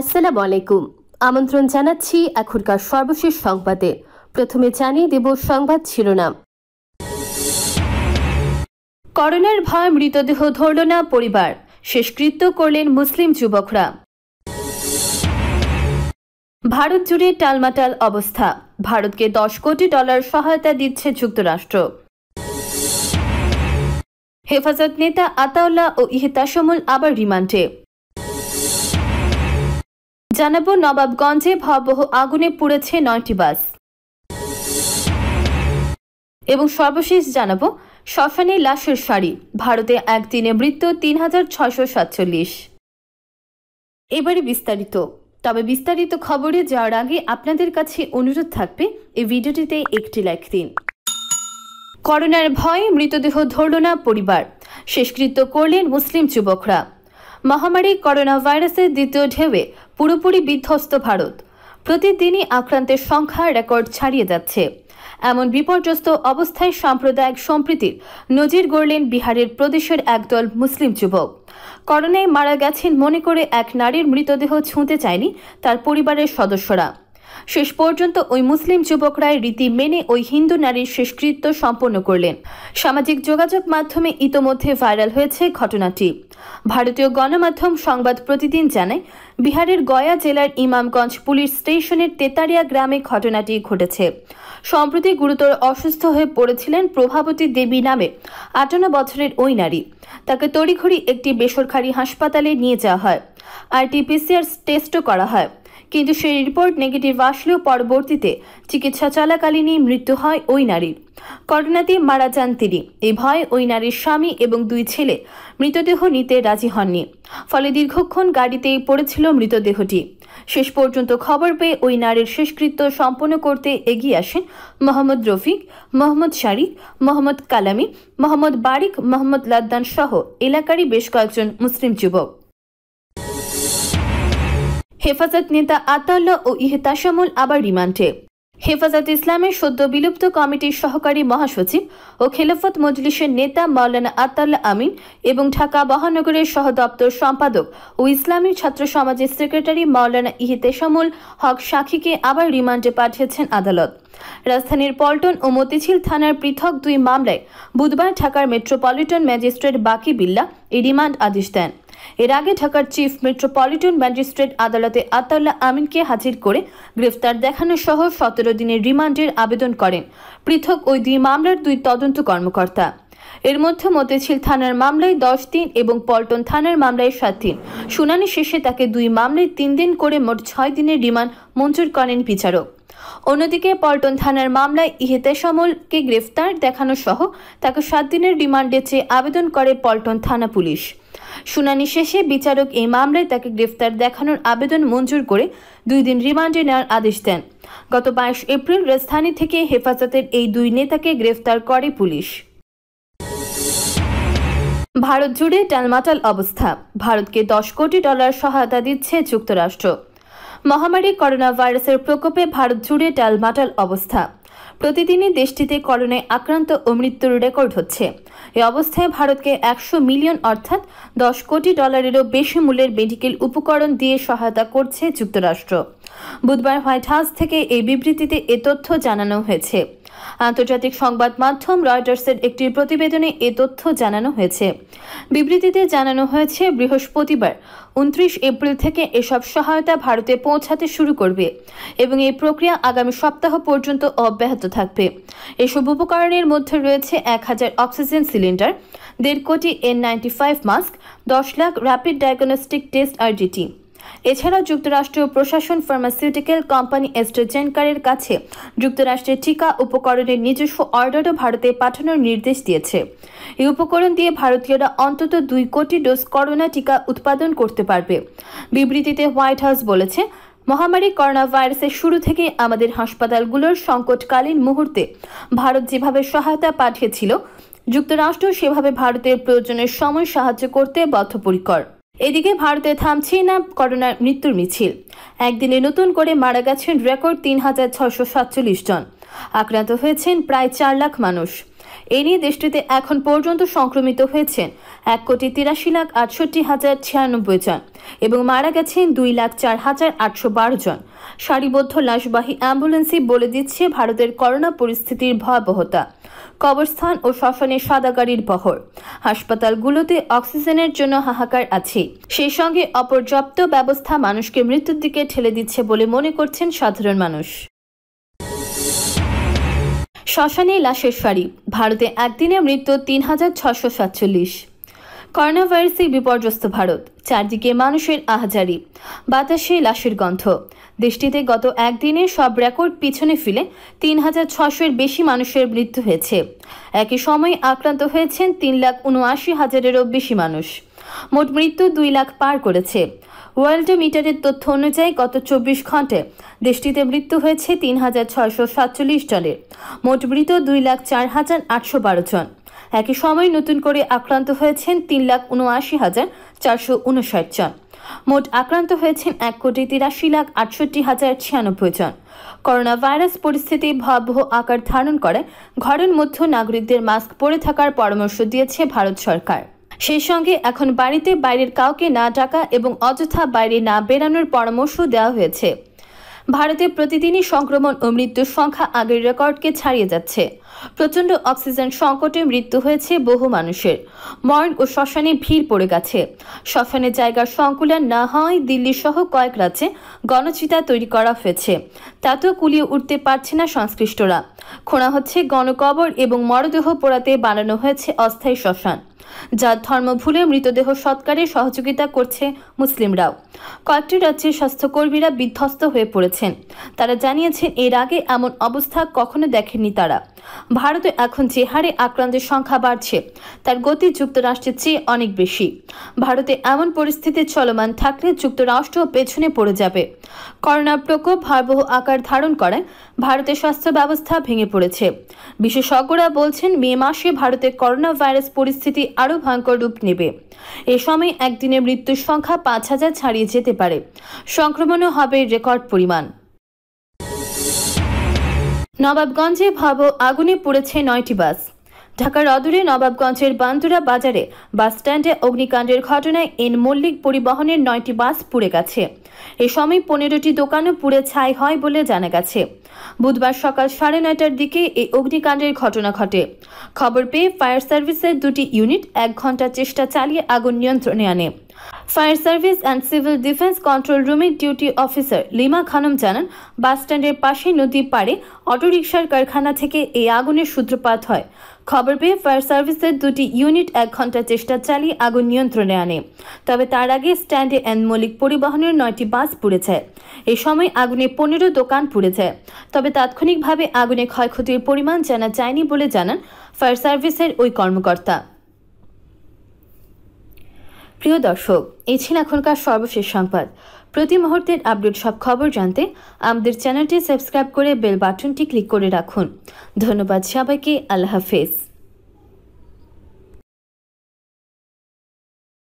আসসালামু আলাইকুম আমন্ত্রণ জানাচ্ছি এখনকার সর্বশেষ সংবাদে প্রথমে জানিয়ে দেব সংবাদ শিরোনাম করোনার ভয় মৃতদেহ ধরল না পরিবার শেষকৃত্য করলেন মুসলিম যুবকরা ভারত জুড়ে টালমাটাল অবস্থা ভারতকে দশ কোটি ডলার সহায়তা দিচ্ছে যুক্তরাষ্ট্র হেফাজত নেতা আতাউল্লাহ ও ইহতাসমুল আবার রিমান্ডে জানাবো নবাবগঞ্জে ভয়াবহ আগুনে পুড়েছে নয়টি বাস এবং সর্বশেষ জানাবো শ্মশানে লাশের সারি ভারতে একদিনে মৃত্যু তিন হাজার ছয়শো সাতচল্লিশ এবারে বিস্তারিত তবে বিস্তারিত খবরে যাওয়ার আগে আপনাদের কাছে অনুরোধ থাকবে এই ভিডিওটিতে একটি লাইক দিন করোনার ভয়ে মৃতদেহ ধরল না পরিবার শেষকৃত্য করলেন মুসলিম যুবকরা মহামারী করোনা ভাইরাসের দ্বিতীয় ঢেউয়ে পুরোপুরি বিধ্বস্ত ভারত প্রতিদিনই আক্রান্তের সংখ্যা রেকর্ড ছাড়িয়ে যাচ্ছে এমন বিপর্যস্ত অবস্থায় সাম্প্রদায়িক সম্প্রীতির নজির গড়লেন বিহারের প্রদেশের একদল মুসলিম যুবক করোনায় মারা গেছেন মনে করে এক নারীর মৃতদেহ ছুঁতে চায়নি তার পরিবারের সদস্যরা শেষ পর্যন্ত ওই মুসলিম যুবকরাই রীতি মেনে ওই হিন্দু নারীর শেষকৃত্য সম্পন্ন করলেন সামাজিক যোগাযোগ মাধ্যমে ইতোমধ্যে ভাইরাল হয়েছে ঘটনাটি ভারতীয় গণমাধ্যম সংবাদ প্রতিদিন জানায় বিহারের গয়া জেলার ইমামগঞ্জ পুলিশ স্টেশনের তেতারিয়া গ্রামে ঘটনাটি ঘটেছে সম্প্রতি গুরুতর অসুস্থ হয়ে পড়েছিলেন প্রভাবতী দেবী নামে আটান্ন বছরের ওই নারী তাকে তড়িঘড়ি একটি বেসরকারি হাসপাতালে নিয়ে যাওয়া হয় আর টেস্টও করা হয় কিন্তু সেই রিপোর্ট নেগেটিভ আসলেও পরবর্তীতে চিকিৎসা চলাকালীনই মৃত্যু হয় ওই নারীর করোনাতে মারা যান তিনি এ ভয়ে ওই নারীর স্বামী এবং দুই ছেলে মৃতদেহ নিতে রাজি হননি ফলে দীর্ঘক্ষণ গাড়িতেই পড়েছিল মৃতদেহটি শেষ পর্যন্ত খবর পেয়ে ওই নারীর শেষকৃত্য সম্পন্ন করতে এগিয়ে আসেন মোহাম্মদ রফিক মোহাম্মদ শারিক মোহাম্মদ কালামি মোহাম্মদ বারিক মোহাম্মদ লাদ্দান সহ এলাকারই বেশ কয়েকজন মুসলিম যুবক হেফাজত নেতা আতাল্লাহ ও ইহতা শামুল আবার রিমান্ডে হেফাজত ইসলামের সদ্য বিলুপ্ত কমিটির সহকারী মহাসচিব ও খেলাফত মজলিসের নেতা মাওলানা আতাল্লা আমিন এবং ঢাকা মহানগরের সহদপ্তর সম্পাদক ও ইসলামী ছাত্র সমাজের সেক্রেটারি মাওলানা ইহিতেশামুল হক সাক্ষীকে আবার রিমান্ডে পাঠিয়েছেন আদালত রাজধানীর পল্টন ও মতিঝিল থানার পৃথক দুই মামলায় বুধবার ঢাকার মেট্রোপলিটন ম্যাজিস্ট্রেট বাকি বিল্লা এই রিমান্ড আদেশ দেন এর আগে ঢাকার চিফ মেট্রোপলিটন ম্যাজিস্ট্রেট আদালতে আতাউল্লাহ আমিনকে হাজির করে গ্রেফতার দেখানো সহ সতেরো দিনের রিমান্ডের আবেদন করেন পৃথক ওই দুই মামলার দুই তদন্ত কর্মকর্তা এর মধ্যে মতেছিল থানার মামলায় দশ দিন এবং পল্টন থানার মামলায় সাত দিন শুনানি শেষে তাকে দুই মামলায় তিন দিন করে মোট ছয় দিনের রিমান্ড মঞ্জুর করেন বিচারক অন্যদিকে পল্টন থানার মামলায় ইহেতেশামলকে গ্রেফতার দেখানো সহ তাকে সাত দিনের রিমান্ডে চেয়ে আবেদন করে পল্টন থানা পুলিশ শুনানি শেষে বিচারক এই মামলায় তাকে গ্রেফতার দেখানোর আবেদন মঞ্জুর করে দুই দিন রিমান্ডে নেওয়ার আদেশ দেন গত বাইশ এপ্রিল রাজধানী থেকে হেফাজতের এই দুই নেতাকে গ্রেফতার করে পুলিশ ভারত জুড়ে টালমাটাল অবস্থা ভারতকে দশ কোটি ডলার সহায়তা দিচ্ছে যুক্তরাষ্ট্র মহামারী করোনা ভাইরাসের প্রকোপে ভারত জুড়ে টালমাটাল অবস্থা প্রতিদিনই দেশটিতে করোনায় আক্রান্ত ও মৃত্যুর রেকর্ড হচ্ছে এ অবস্থায় ভারতকে একশো মিলিয়ন অর্থাৎ দশ কোটি ডলারেরও বেশি মূল্যের মেডিকেল উপকরণ দিয়ে সহায়তা করছে যুক্তরাষ্ট্র বুধবার হোয়াইট হাউস থেকে এই বিবৃতিতে এ তথ্য জানানো হয়েছে আন্তর্জাতিক সংবাদ মাধ্যম রয়টার্সের একটি প্রতিবেদনে এ তথ্য জানানো হয়েছে বিবৃতিতে জানানো হয়েছে বৃহস্পতিবার উনত্রিশ এপ্রিল থেকে এসব সহায়তা ভারতে পৌঁছাতে শুরু করবে এবং এই প্রক্রিয়া আগামী সপ্তাহ পর্যন্ত অব্যাহত থাকবে এসব উপকরণের মধ্যে রয়েছে এক হাজার অক্সিজেন সিলিন্ডার দেড় কোটি এন নাইনটি ফাইভ মাস্ক দশ lakh rapid diagnostic test DT এছাড়া যুক্তরাষ্ট্রীয় প্রশাসন ফার্মাসিউটিক্যাল কোম্পানি এস্ট্রোজেনকারের কাছে যুক্তরাষ্ট্রের টিকা উপকরণের নিজস্ব অর্ডারও ভারতে পাঠানোর নির্দেশ দিয়েছে এই উপকরণ দিয়ে ভারতীয়রা অন্তত দুই কোটি ডোজ করোনা টিকা উৎপাদন করতে পারবে বিবৃতিতে হোয়াইট হাউস বলেছে মহামারী করোনা ভাইরাসের শুরু থেকে আমাদের হাসপাতালগুলোর সংকটকালীন মুহূর্তে ভারত যেভাবে সহায়তা পাঠিয়েছিল যুক্তরাষ্ট্র সেভাবে ভারতের প্রয়োজনের সময় সাহায্য করতে বদ্ধপরিকর এদিকে ভারতে থামছেই না করোনার মৃত্যুর মিছিল একদিনে নতুন করে মারা গেছেন রেকর্ড তিন হাজার ছশো সাতচল্লিশ জন আক্রান্ত হয়েছেন প্রায় চার লাখ মানুষ এ নিয়ে দেশটিতে এখন পর্যন্ত সংক্রমিত হয়েছেন এক কোটি তিরাশি লাখ আটষট্টি হাজার ছিয়ানব্বই জন এবং মারা গেছেন দুই লাখ চার হাজার আটশো বারো জন সারিবদ্ধ লাশবাহী অ্যাম্বুলেন্সই বলে দিচ্ছে ভারতের করোনা পরিস্থিতির ভয়াবহতা কবরস্থান ও শ্মশানে সাদাগাড়ির বহর হাসপাতালগুলোতে অক্সিজেনের জন্য হাহাকার আছে সেই সঙ্গে অপর্যাপ্ত ব্যবস্থা মানুষকে মৃত্যুর দিকে ঠেলে দিচ্ছে বলে মনে করছেন সাধারণ মানুষ শ্মশানে লাশের সারি ভারতে একদিনে মৃত্যু তিন হাজার ছশো সাতচল্লিশ করোনাভাইরাসে বিপর্যস্ত ভারত চারদিকে মানুষের আহাজারি বাতাসে লাশের গন্ধ দেশটিতে গত একদিনে সব রেকর্ড পিছনে ফেলে তিন হাজার ছশোর বেশি মানুষের মৃত্যু হয়েছে একই সময়ে আক্রান্ত হয়েছেন তিন লাখ উনআশি হাজারেরও বেশি মানুষ মোট মৃত্যু দুই লাখ পার করেছে ওয়ার্ল্ড মিটারের তথ্য অনুযায়ী গত চব্বিশ ঘণ্টায় দেশটিতে মৃত্যু হয়েছে তিন হাজার ছয়শো সাতচল্লিশ জনের মোট মৃত দুই লাখ চার হাজার আটশো বারো জন একই সময় নতুন করে আক্রান্ত হয়েছেন তিন লাখ উনআশি হাজার চারশো উনষাট জন মোট আক্রান্ত হয়েছেন এক কোটি তিরাশি লাখ আটষট্টি হাজার ছিয়ানব্বই জন করোনা ভাইরাস পরিস্থিতি ভয়াবহ আকার ধারণ করে ঘরের মধ্যে নাগরিকদের মাস্ক পরে থাকার পরামর্শ দিয়েছে ভারত সরকার সেই সঙ্গে এখন বাড়িতে বাইরের কাউকে না ডাকা এবং অযথা বাইরে না বেরানোর পরামর্শ দেওয়া হয়েছে ভারতে প্রতিদিনই সংক্রমণ ও মৃত্যুর সংখ্যা আগের রেকর্ডকে ছাড়িয়ে যাচ্ছে প্রচণ্ড অক্সিজেন সংকটে মৃত্যু হয়েছে বহু মানুষের মর্ণ ও শ্মশানে ভিড় পড়ে গেছে শ্মশানে জায়গার সংকুলন না হওয়ায় দিল্লি সহ কয়েক রাজ্যে গণচিতা তৈরি করা হয়েছে তাতেও কুলিয়ে উঠতে পারছে না সংশ্লিষ্টরা খোঁড়া হচ্ছে গণকবর এবং মরদেহ পোড়াতে বানানো হয়েছে অস্থায়ী শ্মশান যার ধর্ম ভুলে মৃতদেহ সৎকারে সহযোগিতা করছে মুসলিমরাও কয়েকটি রাজ্যের স্বাস্থ্যকর্মীরা বিধ্বস্ত হয়ে পড়েছেন তারা জানিয়েছেন এর আগে এমন অবস্থা কখনো দেখেননি তারা ভারতে এখন যে হারে আক্রান্তের সংখ্যা বাড়ছে তার গতি যুক্তরাষ্ট্রের চেয়ে অনেক বেশি ভারতে এমন পরিস্থিতি চলমান থাকলে যুক্তরাষ্ট্র পেছনে পড়ে যাবে করোনার প্রকোপ ভয়াবহ আকার ধারণ করায় ভারতের স্বাস্থ্য ব্যবস্থা ভেঙে পড়েছে বিশেষজ্ঞরা বলছেন মে মাসে ভারতে করোনা ভাইরাস পরিস্থিতি আরও ভয়ঙ্কর রূপ নেবে এ সময় একদিনে মৃত্যুর সংখ্যা পাঁচ হাজার ছাড়িয়ে যেতে পারে সংক্রমণও হবে রেকর্ড পরিমাণ নবাবগঞ্জে ভাব আগুনে পুড়েছে নয়টি বাস ঢাকার অদূরে নবাবগঞ্জের বান্দুরা বাজারে বাস স্ট্যান্ডে অগ্নিকাণ্ডের ঘটনায় এন মল্লিক পরিবহনের নয়টি বাস পুড়ে গেছে এ সময় পনেরোটি দোকানও পুড়ে ছাই হয় বলে জানা গেছে বুধবার সকাল সাড়ে নয়টার দিকে এই অগ্নিকাণ্ডের ঘটনা ঘটে খবর পেয়ে ফায়ার সার্ভিসের দুটি ইউনিট এক ঘন্টা চেষ্টা চালিয়ে আগুন নিয়ন্ত্রণে আনে fire service and civil defence control রুমের ডিউটি অফিসার লিমা খানম জানান বাসস্ট্যান্ডের পাশে নদী পাড়ে অটোরিকশার কারখানা থেকে এই আগুনের সূত্রপাত হয় খবর পেয়ে ফায়ার সার্ভিসের দুটি ইউনিট এক ঘন্টা চেষ্টা চালিয়ে আগুন নিয়ন্ত্রণে আনে তবে তার আগে স্ট্যান্ডে অ্যান্ড মৌলিক পরিবহনের নয়টি বাস পুড়েছে এ সময় আগুনে পনেরো দোকান পুড়েছে তবে তাৎক্ষণিকভাবে আগুনে ক্ষয়ক্ষতির পরিমাণ জানা যায়নি বলে জানান ফায়ার সার্ভিসের ওই কর্মকর্তা প্রিয় দর্শক এই ছিল এখনকার সর্বশেষ সংবাদ প্রতি মুহূর্তের আপডেট সব খবর জানতে আমাদের চ্যানেলটি সাবস্ক্রাইব করে বেল বাটনটি ক্লিক করে রাখুন ধন্যবাদ সবাইকে আল্লাহ হাফেজ